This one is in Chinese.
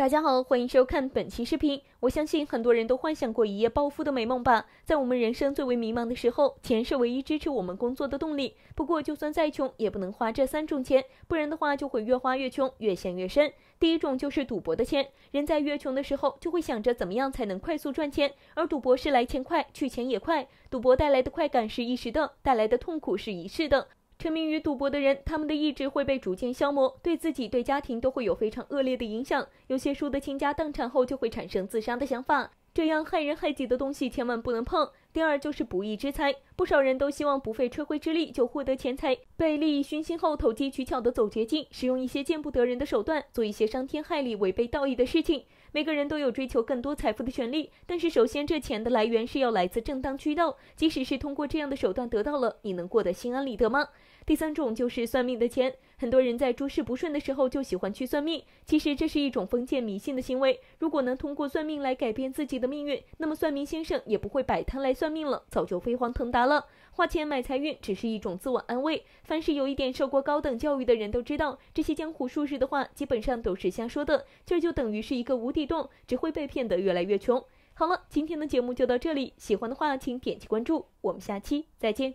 大家好，欢迎收看本期视频。我相信很多人都幻想过一夜暴富的美梦吧。在我们人生最为迷茫的时候，钱是唯一支持我们工作的动力。不过，就算再穷，也不能花这三种钱，不然的话就会越花越穷，越陷越深。第一种就是赌博的钱。人在越穷的时候，就会想着怎么样才能快速赚钱，而赌博是来钱快，去钱也快。赌博带来的快感是一时的，带来的痛苦是一世的。沉迷于赌博的人，他们的意志会被逐渐消磨，对自己、对家庭都会有非常恶劣的影响。有些输得倾家荡产后，就会产生自杀的想法。这样害人害己的东西，千万不能碰。第二就是不义之财。不少人都希望不费吹灰之力就获得钱财，被利益熏心后投机取巧的走捷径，使用一些见不得人的手段，做一些伤天害理、违背道义的事情。每个人都有追求更多财富的权利，但是首先这钱的来源是要来自正当渠道，即使是通过这样的手段得到了，你能过得心安理得吗？第三种就是算命的钱，很多人在诸事不顺的时候就喜欢去算命，其实这是一种封建迷信的行为。如果能通过算命来改变自己的命运，那么算命先生也不会摆摊来算命了，早就飞黄腾达了。花钱买财运只是一种自我安慰。凡是有一点受过高等教育的人都知道，这些江湖术士的话基本上都是瞎说的。这就等于是一个无底洞，只会被骗得越来越穷。好了，今天的节目就到这里。喜欢的话，请点击关注。我们下期再见。